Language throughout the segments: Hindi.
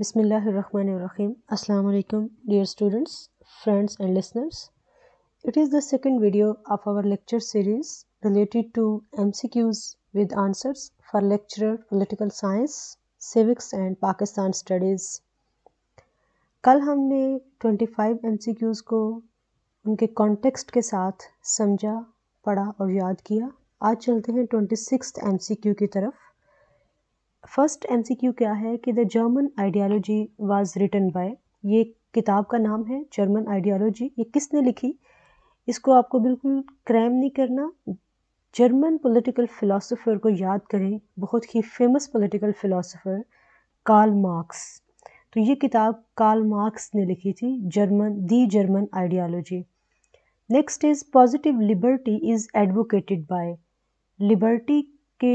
बिसमीम अल्लाम dear students friends and listeners it is the second video of our lecture series related to M C Qs with answers for lecture political science civics and Pakistan studies कल हमने twenty five M C Qs को उनके कॉन्टेक्स्ट के साथ समझा पढ़ा और याद किया आज चलते हैं twenty six M C Q की तरफ फर्स्ट क्यू क्या है कि the German ideology was written by ये किताब का नाम है जर्मन आइडियालॉजी ये किसने लिखी इसको आपको बिल्कुल क्रैम नहीं करना जर्मन पॉलिटिकल फ़िलासफ़र को याद करें बहुत ही famous political philosopher Karl Marx तो ये किताब कार्ल मार्क्स ने लिखी थी German the German ideology next is positive liberty is advocated by liberty के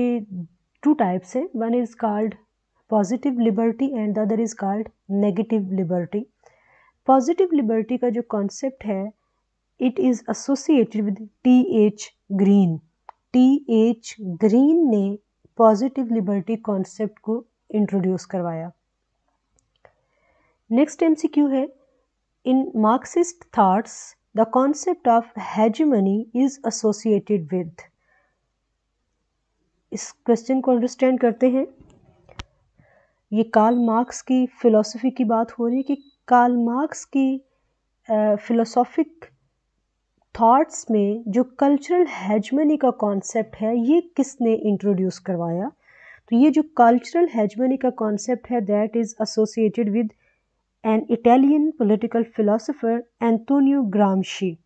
टू टाइप्स है one is called positive liberty and the other is called negative liberty positive liberty का जो कॉन्सेप्ट है it is associated with T H Green T H Green ने पॉजिटिव लिबर्टी कॉन्सेप्ट को इंट्रोड्यूस करवाया नेक्स्ट क्यू है in Marxist thoughts the concept of hegemony is associated with इस क्वेश्चन को अंडरस्टैंड करते हैं ये कार्ल मार्क्स की फ़िलोसफी की बात हो रही है कि कार्ल मार्क्स की फिलोसॉफिक थॉट्स में जो कल्चरल हेजमनी का कॉन्सेप्ट है ये किसने इंट्रोड्यूस करवाया तो ये जो कल्चरल हेजमनी का कॉन्सेप्ट है that is associated with an Italian political philosopher Antonio Gramsci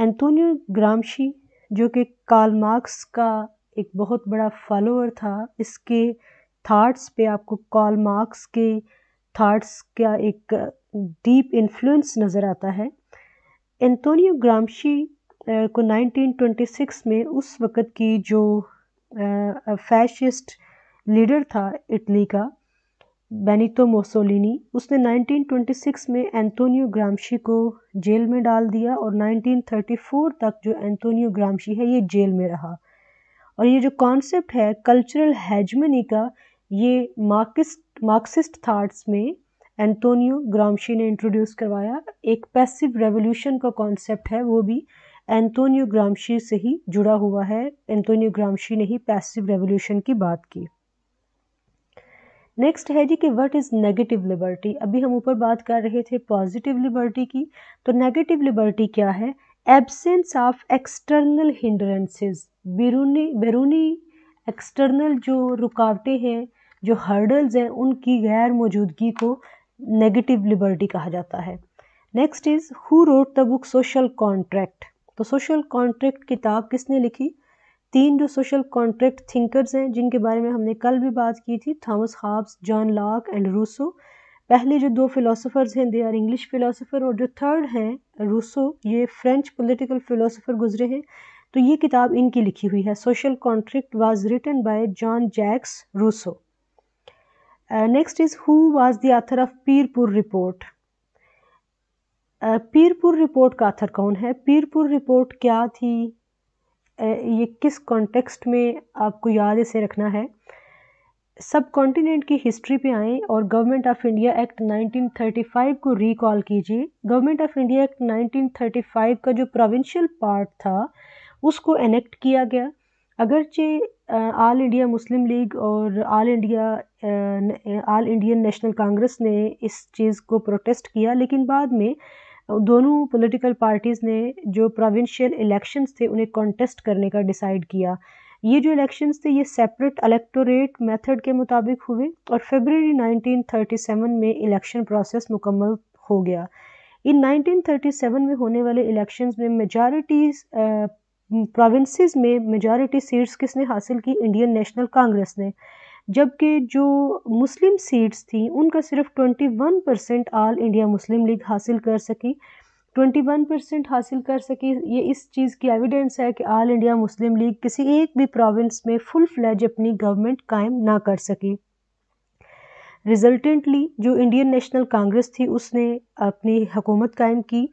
Antonio Gramsci जो कि कार्ल मार्क्स का एक बहुत बड़ा फॉलोअर था इसके थाट्स पे आपको कॉल मार्क्स के थाट्स का एक डीप इन्फ्लुएंस नज़र आता है एंटोनियो ग्रामशी को 1926 में उस वक़्त की जो फैशिस्ट लीडर था इटली का बेनितो मोसोलिनी उसने 1926 में एंटोनियो ग्रामशी को जेल में डाल दिया और 1934 तक जो एंटोनियो ग्रामशी है ये जेल में रहा और ये जो कॉन्सेप्ट है कल्चरल हैजमनी का ये मार्क्सिस्ट मार्क्सिस्ट थाट्स में एंटोनियो ग्रामशी ने इंट्रोड्यूस करवाया एक पैसिव रेवोल्यूशन का कॉन्सेप्ट है वो भी एंटोनियो ग्रामशी से ही जुड़ा हुआ है एंटोनियो ग्रामशी ने ही पैसिव रेवोल्यूशन की बात की नेक्स्ट है जी कि व्हाट इज़ नेगेटिव लिबर्टी अभी हम ऊपर बात कर रहे थे पॉजिटिव लिबर्टी की तो नेगेटिव लिबर्टी क्या है एब्सेंस ऑफ एक्सटर्नल हिंड्रेंसेज बैरूनी बैरूनी एक्सटर्नल जो रुकावटें हैं जो हर्डल्स हैं उनकी गैर मौजूदगी को नेगेटिव लिबर्टी कहा जाता है next is who wrote the book social contract तो सोशल कॉन्ट्रैक्ट किताब किसने लिखी तीन जो सोशल कॉन्ट्रैक्ट थिंकर्स हैं जिनके बारे में हमने कल भी बात की थी Thomas Hobbes John Locke and Rousseau पहले जो दो फिलोसोफर्स हैं दे आर इंग्लिश फिलोसोफर और जो थर्ड हैं रूसो ये फ्रेंच पॉलिटिकल फिलोसोफर गुजरे हैं तो ये किताब इनकी लिखी हुई है social contract was written by Jean Jacques Rousseau next is who was the author of Pirpur report Pirpur report का आथर कौन है पीरपुर रिपोर्ट क्या थी uh, ये किस कॉन्टेक्स्ट में आपको याद इसे रखना है सब कॉन्टिनेंट की हिस्ट्री पे आएँ और गवर्नमेंट ऑफ इंडिया एक्ट 1935 को रिकॉल कीजिए गवर्नमेंट ऑफ इंडिया एक्ट 1935 का जो प्रोविंशियल पार्ट था उसको एनेक्ट किया गया अगरचे ऑल इंडिया मुस्लिम लीग और All India All Indian National Congress ने इस चीज़ को प्रोटेस्ट किया लेकिन बाद में दोनों पॉलिटिकल पार्टीज़ ने जो प्रोविंशियल इलेक्शंस थे उन्हें कॉन्टेस्ट करने का डिसाइड किया ये जो इलेक्शंस थे ये सेपरेट इलेक्टोरेट मेथड के मुताबिक हुए और फेबररी 1937 में इलेक्शन प्रोसेस मुकम्मल हो गया इन 1937 में होने वाले इलेक्शंस में मेजॉरिटी प्रोविंसेस में मेजॉरिटी सीट्स किसने हासिल की इंडियन नेशनल कांग्रेस ने जबकि जो मुस्लिम सीट्स थी उनका सिर्फ 21 percent All India Muslim League हासिल कर सकी 21 परसेंट हासिल कर सके ये इस चीज़ की एविडेंस है कि ऑल इंडिया मुस्लिम लीग किसी एक भी प्रोविंस में फुल फ्लैज अपनी गवर्नमेंट कायम ना कर सके रिजल्टेंटली जो इंडियन नेशनल कांग्रेस थी उसने अपनी हुकूमत कायम की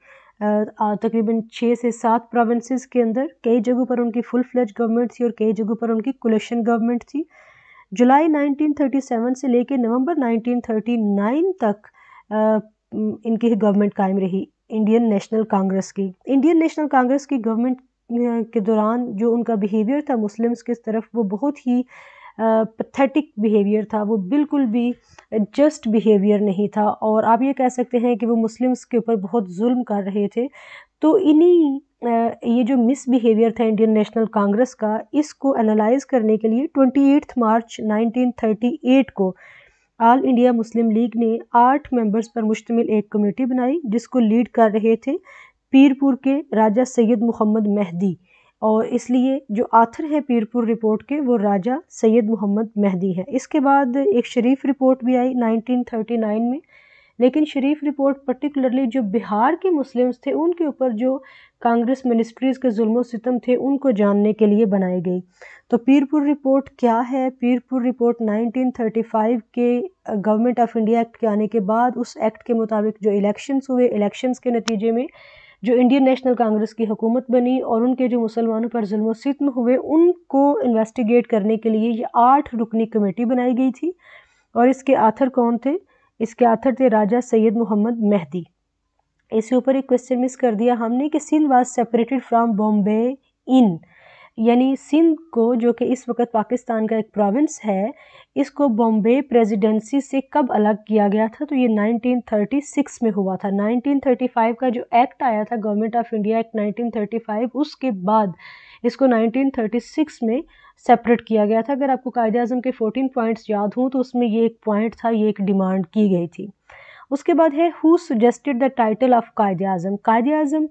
तकरीबन छः से सात प्रोविंसेस के अंदर कई जगहों पर उनकी फुल फ्लैज गवर्नमेंट थी और कई जगहों पर उनकी कोलेशन गवर्नमेंट थी जुलाई 1937 से लेकर नवंबर 1939 तक आ, इनकी गवर्नमेंट कायम रही इंडियन नेशनल कांग्रेस की इंडियन नेशनल कांग्रेस की गवर्नमेंट uh, के दौरान जो उनका बिहेवियर था मुस्लिम्स की तरफ वो बहुत ही पथेटिक uh, बिहेवियर था वो बिल्कुल भी जस्ट बिहेवियर नहीं था और आप ये कह सकते हैं कि वो मुस्लिम्स के ऊपर बहुत जुल्म कर रहे थे तो इन्हीं uh, ये जो मिसबिहेवियर था इंडियन नेशनल कांग्रेस का इसको एनालाइज करने के लिए ट्वेंटी मार्च 1938 को ऑल इंडिया मुस्लिम लीग ने आठ मेंबर्स पर मुश्तमिल एक कमेटी बनाई जिसको लीड कर रहे थे पीरपुर के राजा सैयद मोहम्मद मेहदी और इसलिए जो आथर हैं पीरपुर रिपोर्ट के वो राजा सैयद मोहम्मद मेहदी है इसके बाद एक शरीफ रिपोर्ट भी आई 1939 में लेकिन शरीफ रिपोर्ट पर्टिकुलरली जो बिहार के मुस्लिम्स थे उनके ऊपर जो कांग्रेस मिनिस्ट्रीज़ के जुल्म सितम थे उनको जानने के लिए बनाई गई तो पीरपुर रिपोर्ट क्या है पीरपुर रिपोर्ट 1935 के गवर्नमेंट ऑफ इंडिया एक्ट के आने के बाद उस एक्ट के मुताबिक जो इलेक्शंस हुए इलेक्शंस के नतीजे में जो इंडियन नेशनल कांग्रेस की हुकूमत बनी और उनके जो मुसलमानों पर जुल्म सितम हुए उनको इन्वेस्टिगेट करने के लिए ये आठ रुकनी कमेटी बनाई गई थी और इसके आथर कौन थे इसके आथर थे राजा सैयद मोहम्मद मेहदी इसके ऊपर एक क्वेश्चन मिस कर दिया हमने कि Sindh was separated from Bombay in यानी सिंध को जो कि इस वक्त पाकिस्तान का एक प्रोविंस है इसको बॉम्बे प्रेसिडेंसी से कब अलग किया गया था तो ये 1936 में हुआ था 1935 का जो एक्ट आया था गवर्नमेंट ऑफ इंडिया एक्ट 1935 उसके बाद इसको 1936 में सेपरेट किया गया था अगर आपको कायद अजम के 14 पॉइंट्स याद हों तो उसमें ये एक पॉइंट था ये एक डिमांड की गई थी उसके बाद है who suggested the title of Quaid Azam Quaid अजम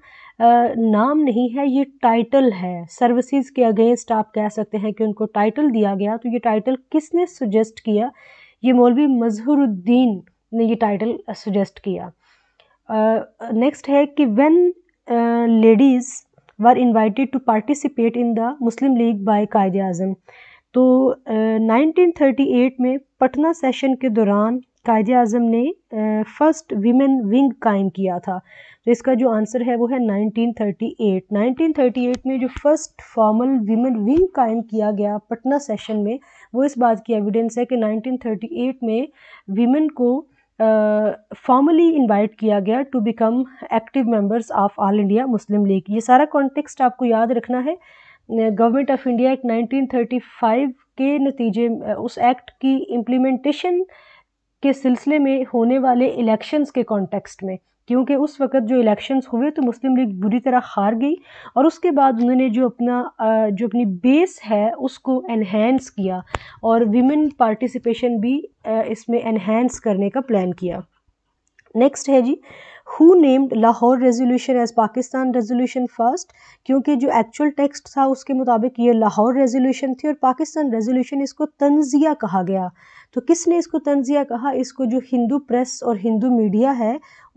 नाम नहीं है ये टाइटल है सर्विसेज के अगेंस्ट आप कह सकते हैं कि उनको टाइटल दिया गया तो ये टाइटल किसने सुजेस्ट किया ये मौलवी मजहरुद्दीन ने ये टाइटल सुजेस्ट किया नेक्स्ट uh, है कि when ladies were invited to participate in the Muslim League by Quaid Azam तो नाइनटीन थर्टी एट में पटना सेशन के दौरान कायद अजम ने फ़र्स्ट वीमेन विंग कायम किया था तो इसका जो आंसर है वो है 1938 1938 में जो फर्स्ट फॉर्मल वीमेन विंग कायम किया गया पटना सेशन में वो इस बात की एविडेंस है कि 1938 में वीमेन को फॉर्मली इनवाइट किया गया to become active members of All India Muslim League ये सारा कॉन्टेक्स्ट आपको याद रखना है गवर्नमेंट ऑफ इंडिया एक्ट 1935 के नतीजे उस एक्ट की इम्प्लीमेंटेशन के सिलसिले में होने वाले इलेक्शंस के कॉन्टेक्स्ट में क्योंकि उस वक़्त जो इलेक्शंस हुए तो मुस्लिम लीग बुरी तरह हार गई और उसके बाद उन्होंने जो अपना जो अपनी बेस है उसको इन्हेंस किया और विमेन पार्टिसिपेशन भी इसमें इन्हेंस करने का प्लान किया नेक्स्ट है जी who named Lahore resolution as Pakistan resolution first क्योंकि जो एक्चुअल टेक्स्ट था उसके मुताबिक ये लाहौर रेजोल्यूशन थी और पाकिस्तान रेजोल्यूशन इसको तंजिया कहा गया तो किसने इसको तंजिया कहा इसको जो हिंदू प्रेस और हिंदू मीडिया है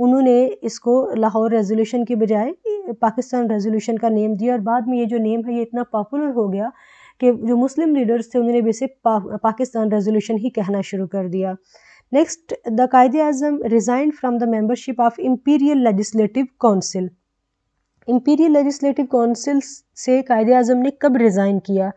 उन्होंने इसको लाहौर रेजोल्यूशन के बजाय पाकिस्तान रेजोल्यूशन का नेम दिया और बाद में ये जो नेम है ये इतना पॉपुलर हो गया कि जो मुस्लिम लीडर्स थे उन्होंने भी इसे पा, पाकिस्तान रेजोल्यूशन ही कहना शुरू कर दिया next the Quaid Azam resign from the membership of Imperial Legislative council Imperial Legislative Council से कायद अजम ने कब रिज़ाइन किया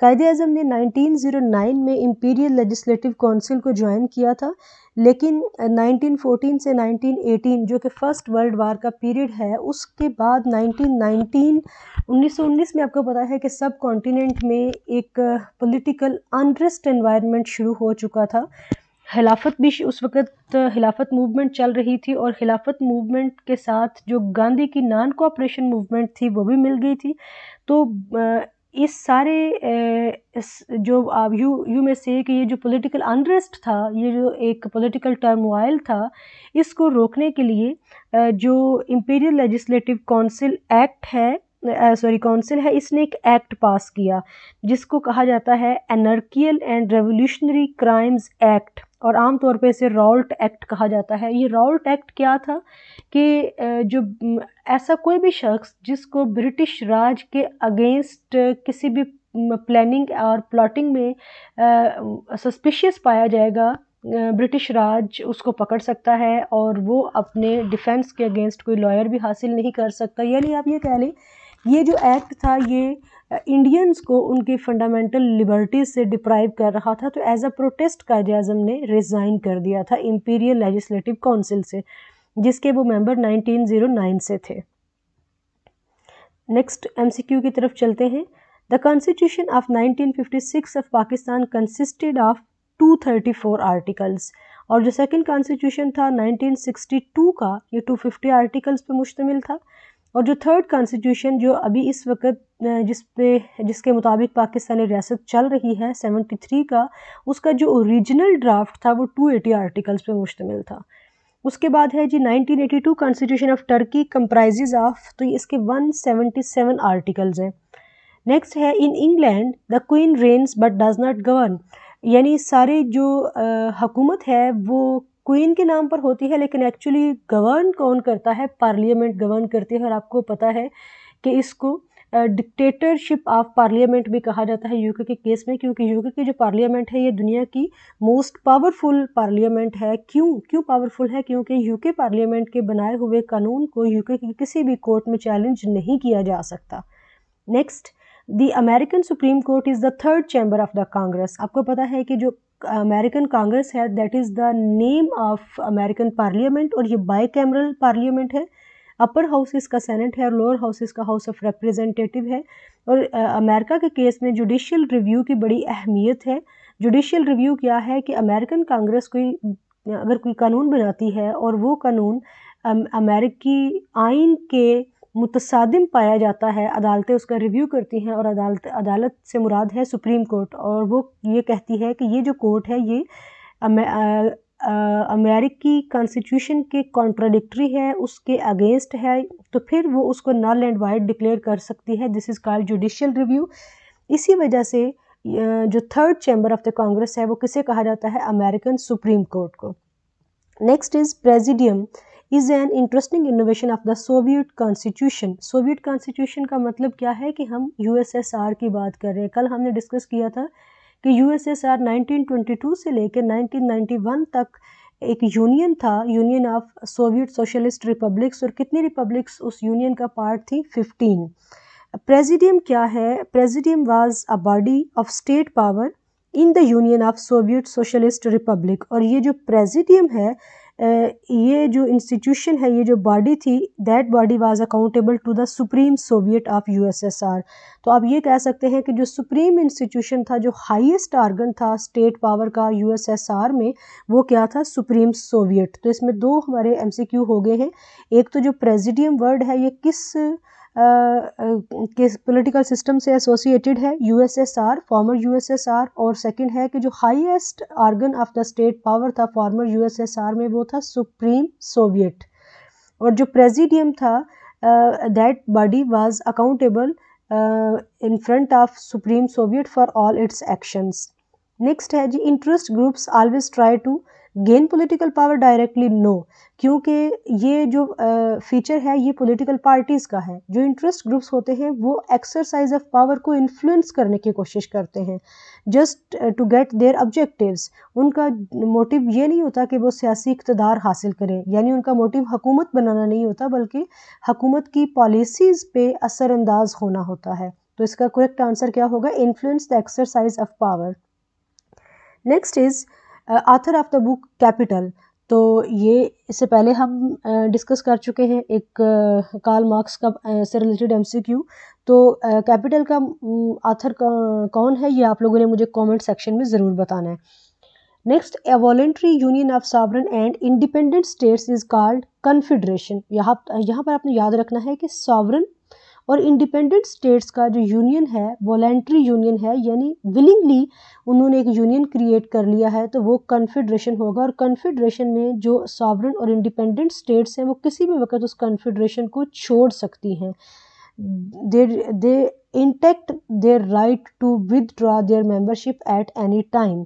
कायद अजम ने 1909 में इम्पीरियल लेजिस्लेटिव काउंसिल को ज्वाइन किया था लेकिन 1914 से 1918 जो कि फ़र्स्ट वर्ल्ड वार का पीरियड है उसके बाद 1919 1919 में आपको पता है कि सब कॉन्टिनेंट में एक पॉलिटिकल अनरेस्ट एनवायरनमेंट शुरू हो चुका था खिलाफत भी उस वक़्त खिलाफत मूवमेंट चल रही थी और खिलाफत मूवमेंट के साथ जो गांधी की नान कोऑपरेशन मूवमेंट थी वो भी मिल गई थी तो इस सारे इस जो आप यू यू में से कि ये जो पॉलिटिकल अनरेस्ट था ये जो एक पॉलिटिकल टर्मोइल था इसको रोकने के लिए जो इम्पीरियल लेजिस्लेटिव काउंसिल एक्ट है सॉरी काउंसिल है इसने एक एक्ट पास किया जिसको कहा जाता है anarchical and revolutionary crimes act और आम तौर पे इसे रॉल्ट एक्ट कहा जाता है ये रॉल्ट एक्ट क्या था कि जो ऐसा कोई भी शख्स जिसको ब्रिटिश राज के अगेंस्ट किसी भी प्लानिंग और प्लॉटिंग में सस्पिशियस पाया जाएगा ब्रिटिश राज उसको पकड़ सकता है और वो अपने डिफेंस के अगेंस्ट कोई लॉयर भी हासिल नहीं कर सकता यानी आप ये कह लें ये जो एक्ट था ये इंडियंस को उनकी फंडामेंटल लिबर्टीज़ से डिप्राइव कर रहा था तो एज़ अ प्रोटेस्ट कायद अजम ने रिज़ाइन कर दिया था इम्पीरियल लेजिस्लेटिव काउंसिल से जिसके वो मेंबर 1909 से थे नेक्स्ट एमसीक्यू की तरफ चलते हैं the constitution of 1956 of Pakistan consisted of 234 articles और जो सेकंड कॉन्स्टिट्यूशन था 1962 का ये 250 आर्टिकल्स पे मुश्तमिल था और जो थर्ड कॉन्स्टिट्यूशन जो अभी इस वक्त जिस पे जिसके मुताबिक पाकिस्तानी रियासत चल रही है 73 का उसका जो ओरिजिनल ड्राफ्ट था वो 280 आर्टिकल्स पर मुश्तमिल था उसके बाद है जी 1982 constitution of Turkey comprises of तो इसके 177 आर्टिकल्स हैं नेक्स्ट है in England the Queen reigns but does not govern यानी सारे जो हकूमत है वो क्वीन के नाम पर होती है लेकिन एक्चुअली गवर्न कौन करता है पार्लियामेंट गवर्न करती है और आपको पता है कि इसको डिक्टेटरशिप ऑफ पार्लियामेंट भी कहा जाता है यूके के केस में क्योंकि यूके की जो पार्लियामेंट है ये दुनिया की मोस्ट पावरफुल पार्लियामेंट है क्यों क्यों पावरफुल है क्योंकि यूके पार्लियामेंट के बनाए हुए कानून को यूके की किसी भी कोर्ट में चैलेंज नहीं किया जा सकता next the American Supreme Court is the third chamber of the Congress आपको पता है कि जो अमेरिकन कांग्रेस है that is the name of American parliament और ये बाई कैमरल पार्लियामेंट है अपर हाउसेस का सेनेट है और लोअर हाउसेस का हाउस ऑफ रिप्रेजेंटेटिव है और अमेरिका के केस में जुडिशल रिव्यू की बड़ी अहमियत है जुडिशल रिव्यू क्या है कि अमेरिकन कांग्रेस कोई अगर कोई कानून बनाती है और वो कानून अमेरिकी आइन के मुतसादिम पाया जाता है अदालतें उसका रिव्यू करती हैं और अदालत अदालत से मुराद है सुप्रीम कोर्ट और वो ये कहती है कि ये जो कोर्ट है ये अमेरिकी कॉन्स्टिट्यूशन के कॉन्ट्राडिक्टरी है उसके अगेंस्ट है तो फिर वो उसको नल एंड वाइड डिक्लेयर कर सकती है this is called judicial review इसी वजह से जो third chamber of the Congress है वो किसे कहा जाता है अमेरिकन सुप्रीम कोर्ट को next is presidium is an interesting innovation of the Soviet constitution Soviet constitution का मतलब क्या है कि हम यूएसएसआर की बात कर रहे हैं कल हमने डिस्कस किया था कि यूएसएसआर 1922 से लेकर 1991 तक एक यूनियन था union of Soviet Socialist Republics और कितनी रिपब्लिक्स उस यूनियन का पार्ट थी फिफ्टीन प्रेजिडियम क्या है presidium was a body of state power in the Union of Soviet Socialist Republic और ये जो प्रेजिडियम है ये जो इंस्टीट्यूशन है ये जो बॉडी थी that body was accountable to the Supreme Soviet of USSR तो आप ये कह सकते हैं कि जो सुप्रीम इंस्टीट्यूशन था जो हाईएस्ट आर्गन था स्टेट पावर का यूएसएसआर में वो क्या था सुप्रीम सोवियत तो इसमें दो हमारे एमसीक्यू हो गए हैं एक तो जो प्रेजिडियम वर्ड है ये किस के पोलिटिकल सिस्टम से एसोसिएटेड है आर फॉर्मर आर और सेकेंड है कि जो highest organ of the state power था फॉर्मर आर में वो था सुप्रीम सोवियट और जो प्रेसिडियम था that body was accountable in front of Supreme Soviet for all its actions next है जी interest groups always try to gain political power directly no क्योंकि ये जो फीचर है ये पॉलिटिकल पार्टीज़ का है जो इंटरेस्ट ग्रुप्स होते हैं वो एक्सरसाइज ऑफ पावर को इन्फ्लुएंस करने की कोशिश करते हैं just to get their objectives उनका मोटिव ये नहीं होता कि वो सियासी इकतदार हासिल करें यानी उनका मोटिव हकूमत बनाना नहीं होता बल्कि हकूमत की पॉलिसीज़ पे असरानंदाज होना होता है तो इसका करेक्ट आंसर क्या होगा influence the exercise of power next is author of the book capital तो ये इससे पहले हम डिस्कस कर चुके हैं एक कार्ल मार्क्स का से रिलेटेड एमसीक्यू तो कैपिटल का आथर का, कौन है ये आप लोगों ने मुझे कमेंट सेक्शन में ज़रूर बताना है next a voluntary union of sovereign and independent states is called confederation यहाँ यहाँ पर आपने याद रखना है कि uh, और इंडिपेंडेंट स्टेट्स का जो यूनियन है वॉलेंट्री यूनियन है यानी विलिंगली उन्होंने एक यूनियन क्रिएट कर लिया है तो वो कन्फेडरेशन होगा और कन्फेडरेशन में जो सॉवरन और इंडिपेंडेंट स्टेट्स हैं वो किसी भी वक्त उस कन्फेडरेशन को छोड़ सकती हैं they they intact their right to withdraw their membership at any time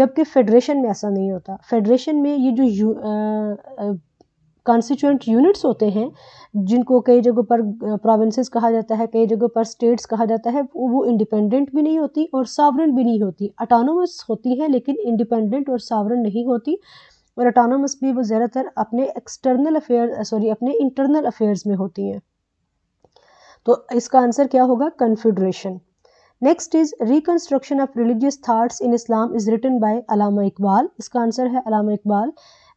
जबकि फेडरेशन में ऐसा नहीं होता फेडरेशन में ये जो कॉन्स्टिट्यूंट यूनिट्स होते हैं जिनको कई जगहों पर प्रोविंसेस कहा जाता है कई जगहों पर स्टेट्स कहा जाता है वो इंडिपेंडेंट भी नहीं होती और सावरन भी नहीं होती अटानोमस होती हैं लेकिन इंडिपेंडेंट और सावरन नहीं होती और अटानोमस भी वो ज़्यादातर अपने एक्सटर्नल अफेयर सॉरी अपने इंटरनल अफेयर्स में होती हैं तो इसका आंसर क्या होगा confederation next is reconstruction of religious thoughts in Islam is written by Allama Iqbal इसका आंसर है Allama Iqbal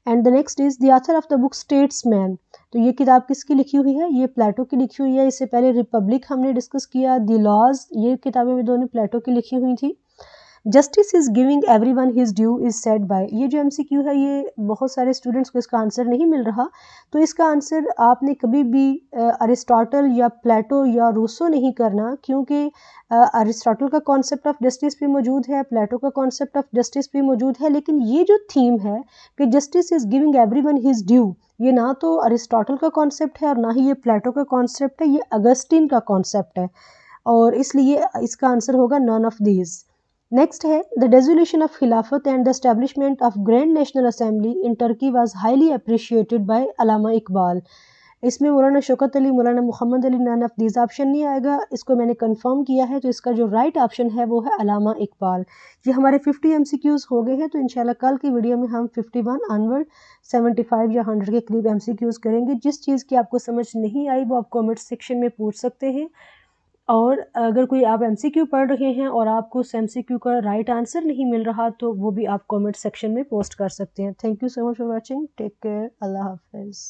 and the next is the author of the book statesman तो ये किताब किसकी लिखी हुई है ये प्लेटो की लिखी हुई है इससे पहले रिपब्लिक हमने डिस्कस किया द लॉज ये किताबें भी दोनों प्लेटो की लिखी हुई थी justice is giving every one his due is set by ये जो एम है ये बहुत सारे स्टूडेंट्स को इसका आंसर नहीं मिल रहा तो इसका आंसर आपने कभी भी अरिस्टोटल या प्लेटो या रूसो नहीं करना क्योंकि अरिस्टोटल का कॉन्सेप्ट ऑफ जस्टिस भी मौजूद है प्लेटो का कॉन्सेप्ट ऑफ जस्टिस भी मौजूद है लेकिन ये जो थीम है कि justice is giving every one his due ये ना तो अरिस्टोटल का कॉन्सेप्ट है और ना ही ये प्लेटो का कॉन्सेप्ट है ये अगस्टिन का कॉन्सेप्ट है और इसलिए इसका आंसर होगा नॉन ऑफ दीज नेक्स्ट है the dissolution of Khilafat and the establishment of grand national assembly in Turkey was highly appreciated by Allama Iqbal इसमें Maulana Shaukat Ali Maulana Mohammad Ali none these option नहीं आएगा इसको मैंने कंफर्म किया है तो इसका जो राइट ऑप्शन है वो है अलामा इकबाल ये हमारे 50 एम सी क्यूज़ हो गए हैं तो इन कल की वीडियो में हम 51 वन आनवर्ड सेवेंटी या 100 के करीब एम सी क्यूज़ करेंगे जिस चीज़ की आपको समझ नहीं आई वो आप कॉमेंट सेक्शन में पूछ सकते हैं और अगर कोई आप क्यू पढ़ रहे हैं और आपको उस क्यू का राइट आंसर नहीं मिल रहा तो वो भी आप कमेंट सेक्शन में पोस्ट कर सकते हैं thank you so much for watching take care अल्लाह हाफिज़